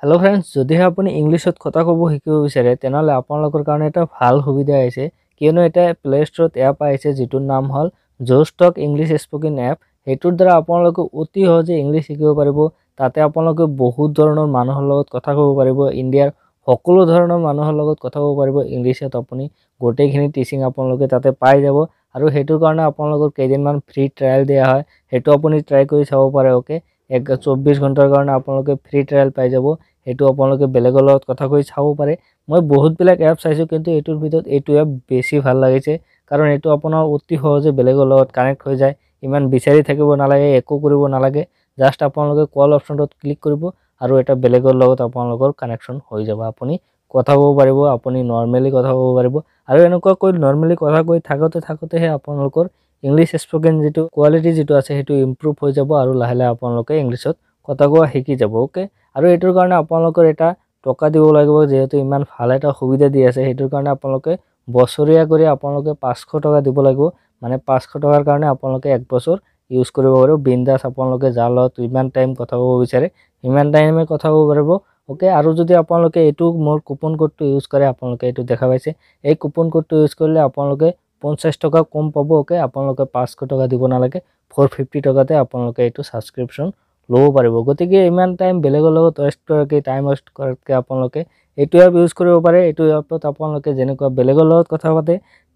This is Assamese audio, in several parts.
হেল্ল' ফ্ৰেণ্ডছ যদিহে আপুনি ইংলিছত কথা ক'ব শিকিব বিচাৰে তেনেহ'লে আপোনালোকৰ কাৰণে এটা ভাল সুবিধা আহিছে কিয়নো এটা প্লে' ষ্ট'ৰত এপ আহিছে যিটোৰ নাম হ'ল জ'ষ্টক ইংলিছ স্পকিং এপ সেইটোৰ দ্বাৰা আপোনালোকে অতি সহজে ইংলিছ শিকিব পাৰিব তাতে আপোনালোকে বহুত ধৰণৰ মানুহৰ লগত কথা ক'ব পাৰিব ইণ্ডিয়াৰ সকলো ধৰণৰ মানুহৰ লগত কথা ক'ব পাৰিব ইংলিছত আপুনি গোটেইখিনি টিচিং আপোনালোকে তাতে পাই যাব আৰু সেইটোৰ কাৰণে আপোনালোকৰ কেইদিনমান ফ্ৰী ট্ৰায়েল দিয়া হয় সেইটো আপুনি ট্ৰাই কৰি চাব পাৰে অ'কে এক চৌব্বিছ ঘণ্টাৰ কাৰণে আপোনালোকে ফ্ৰী ট্ৰায়েল পাই যাব সেইটো আপোনালোকে বেলেগৰ লগত কথা কৰি চাব পাৰে মই বহুতবিলাক এপ চাইছোঁ কিন্তু এইটোৰ ভিতৰত এইটো এপ বেছি ভাল লাগিছে কাৰণ এইটো আপোনাৰ অতি সহজে বেলেগৰ লগত কানেক্ট হৈ যায় ইমান বিচাৰি থাকিব নালাগে একো কৰিব নালাগে জাষ্ট আপোনালোকে কল অপশ্যনটোত ক্লিক কৰিব আৰু এটা বেলেগৰ লগত আপোনালোকৰ কানেকশ্যন হৈ যাব আপুনি কথা ক'ব পাৰিব আপুনি নৰ্মেলি কথা ক'ব পাৰিব আৰু এনেকুৱাকৈ নৰ্মেলি কথা কৈ থাকোঁতে থাকোঁতেহে আপোনালোকৰ ইংলিছ স্পকেন যিটো কোৱালিটি যিটো আছে সেইটো ইম্প্ৰুভ হৈ যাব আৰু লাহে লাহে আপোনালোকে ইংলিছত কথা কোৱা শিকি যাব অ'কে আৰু এইটোৰ কাৰণে আপোনালোকৰ এটা টকা দিব লাগিব যিহেতু ইমান ভাল এটা সুবিধা দি আছে সেইটোৰ কাৰণে আপোনালোকে বছৰীয়া কৰি আপোনালোকে পাঁচশ টকা দিব লাগিব মানে পাঁচশ টকাৰ কাৰণে আপোনালোকে এক বছৰ ইউজ কৰিব পাৰিব বিন্দাছ আপোনালোকে যাৰ লগত ইমান টাইম কথা ক'ব বিচাৰে সিমান টাইমে কথা ক'ব পাৰিব অ'কে আৰু যদি আপোনালোকে এইটো মোৰ কুপন কোডটো ইউজ কৰে আপোনালোকে এইটো দেখা পাইছে এই কুপন কোডটো ইউজ কৰিলে আপোনালোকে পঞ্চাছ টকা কম পাব অ'কে আপোনালোকে পাঁচশ টকা দিব নালাগে ফ'ৰ ফিফটি টকাতে আপোনালোকে এইটো ছাবস্ক্ৰিপশ্যন ল'ব পাৰিব গতিকে ইমান টাইম বেলেগৰ লগত ৱেষ্ট কৰাতকৈ টাইম ৱেষ্ট কৰাতকৈ আপোনালোকে এইটো এপ ইউজ কৰিব পাৰে এইটো এপত আপোনালোকে যেনেকুৱা বেলেগৰ লগত কথা পাতে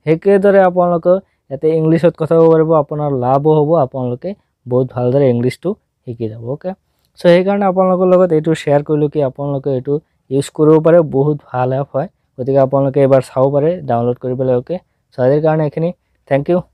সেইদৰে আপোনালোকৰ ইয়াতে ইংলিছত কথা পাব পাৰিব আপোনাৰ লাভো হ'ব আপোনালোকে বহুত ভালদৰে ইংলিছটো শিকি যাব অ'কে চ' সেইকাৰণে আপোনালোকৰ লগত এইটো শ্বেয়াৰ কৰিলোঁ কি আপোনালোকে এইটো ইউজ কৰিব পাৰে বহুত ভাল এপ হয় গতিকে আপোনালোকে এবাৰ চাব পাৰে ডাউনলোড কৰিবলৈ অ'কে সো এদের কারণে এখানে থ্যাংক ইউ